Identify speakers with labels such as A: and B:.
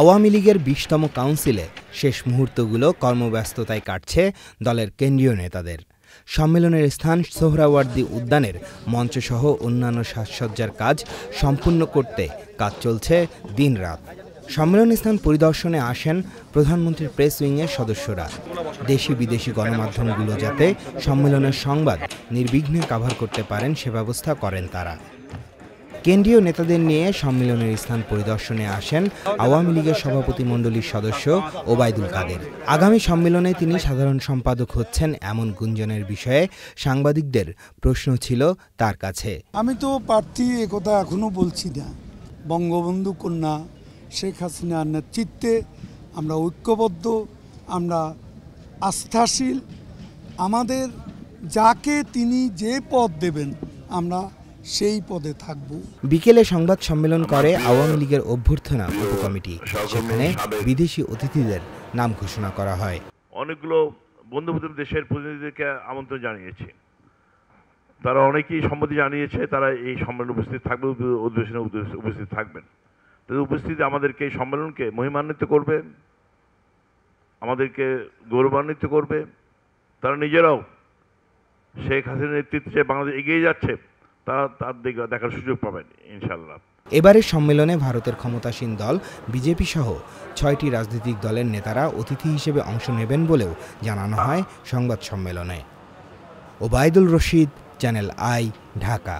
A: আওয়ামী লীগের বিশতম কাউন্সিলে শেষ মুহূর্তগুলো কর্মব্যস্ততায় কাটছে দলের কেন্দ্রীয় নেতাদের সম্মেলনের স্থান সোহরাওয়ার্দী উদ্যানের মঞ্চসহ অন্যান্য সাজসজ্জার কাজ সম্পূর্ণ করতে কাজ চলছে দিনরাত সম্মেলন স্থান পরিদর্শনে আসেন প্রধানমন্ত্রীর প্রেস উইংয়ের সদস্যরা দেশি বিদেশি গণমাধ্যমগুলো যাতে সম্মেলনের সংবাদ নির্বিঘ্নে কাভার করতে পারেন সে ব্যবস্থা করেন তারা কেন্দ্রীয় নেতাদের নিয়ে সম্মেলনের স্থান পরিদর্শনে আসেন আওয়ামী লীগের সভাপতিমণ্ডলীর সদস্য ওবায়দুল কাদের আগামী সম্মেলনে তিনি সাধারণ সম্পাদক হচ্ছেন এমন গুঞ্জনের বিষয়ে সাংবাদিকদের প্রশ্ন ছিল তার কাছে
B: আমি তো প্রার্থী একথা এখনো বলছি না বঙ্গবন্ধু কন্যা শেখ হাসিনার নেতৃত্বে আমরা ঐক্যবদ্ধ আমরা আস্থাশীল আমাদের যাকে তিনি যে পদ দেবেন আমরা সেই পদে থাকব
A: বিকেলে সংবাদ সম্মেলন করে আওয়ামী লীগের অভ্যর্থনা উপকমিটি সেখানে বিদেশি অতিথিদের নাম ঘোষণা করা হয়
C: অনেকগুলো বন্ধুবান্ধব দেশের প্রতিনিধিদেরকে আমন্ত্রণ জানিয়েছে তারা অনেকেই সম্মতি জানিয়েছে তারা এই সম্মেলনে উপস্থিত থাকবে অধিবেশনে উপস্থিত থাকবেন তাদের উপস্থিতি আমাদেরকে এই সম্মেলনকে মহিমান্বিত করবে আমাদেরকে গৌরবান্বিত করবে তারা নিজেরাও শেখ হাসিনার নেতৃত্বে বাংলাদেশ এগিয়ে যাচ্ছে তা তার দিকে দেখার সুযোগ পাবেন ইনশাল্লাহ
A: এবারের সম্মেলনে ভারতের ক্ষমতাসীন দল বিজেপি সহ ছয়টি রাজনৈতিক দলের নেতারা অতিথি হিসেবে অংশ নেবেন বলেও জানানো হয় সংবাদ সম্মেলনে ওবায়দুল রশিদ চ্যানেল আই ঢাকা